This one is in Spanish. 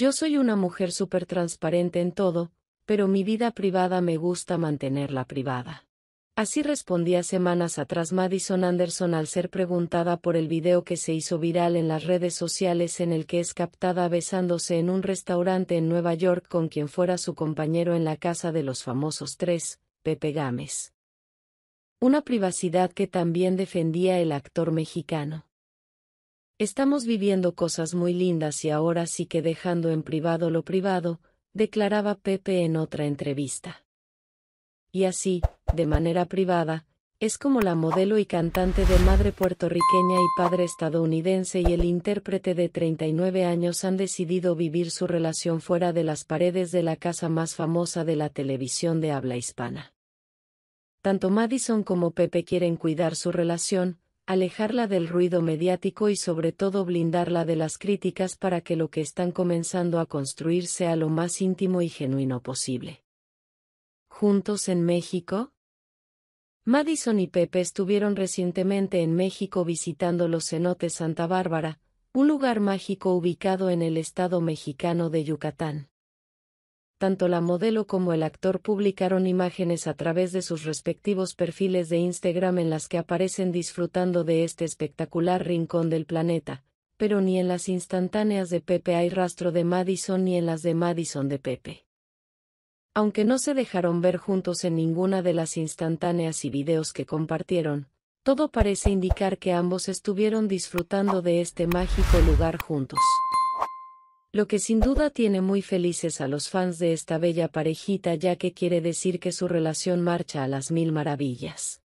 Yo soy una mujer súper transparente en todo, pero mi vida privada me gusta mantenerla privada. Así respondía semanas atrás Madison Anderson al ser preguntada por el video que se hizo viral en las redes sociales en el que es captada besándose en un restaurante en Nueva York con quien fuera su compañero en la casa de los famosos tres, Pepe Gámez. Una privacidad que también defendía el actor mexicano. Estamos viviendo cosas muy lindas y ahora sí que dejando en privado lo privado, declaraba Pepe en otra entrevista. Y así, de manera privada, es como la modelo y cantante de madre puertorriqueña y padre estadounidense y el intérprete de 39 años han decidido vivir su relación fuera de las paredes de la casa más famosa de la televisión de habla hispana. Tanto Madison como Pepe quieren cuidar su relación, alejarla del ruido mediático y sobre todo blindarla de las críticas para que lo que están comenzando a construir sea lo más íntimo y genuino posible. Juntos en México, Madison y Pepe estuvieron recientemente en México visitando los cenotes Santa Bárbara, un lugar mágico ubicado en el estado mexicano de Yucatán tanto la modelo como el actor publicaron imágenes a través de sus respectivos perfiles de Instagram en las que aparecen disfrutando de este espectacular rincón del planeta, pero ni en las instantáneas de Pepe hay rastro de Madison ni en las de Madison de Pepe. Aunque no se dejaron ver juntos en ninguna de las instantáneas y videos que compartieron, todo parece indicar que ambos estuvieron disfrutando de este mágico lugar juntos. Lo que sin duda tiene muy felices a los fans de esta bella parejita ya que quiere decir que su relación marcha a las mil maravillas.